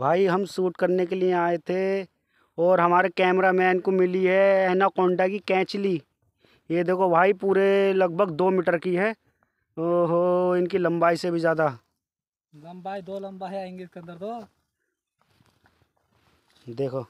भाई हम शूट करने के लिए आए थे और हमारे कैमरा मैन को मिली है एनाकोंडा की कैंचली ये देखो भाई पूरे लगभग दो मीटर की है ओहो इनकी लंबाई से भी ज़्यादा लंबाई दो लंबा है इंग्लिश के अंदर दो तो। देखो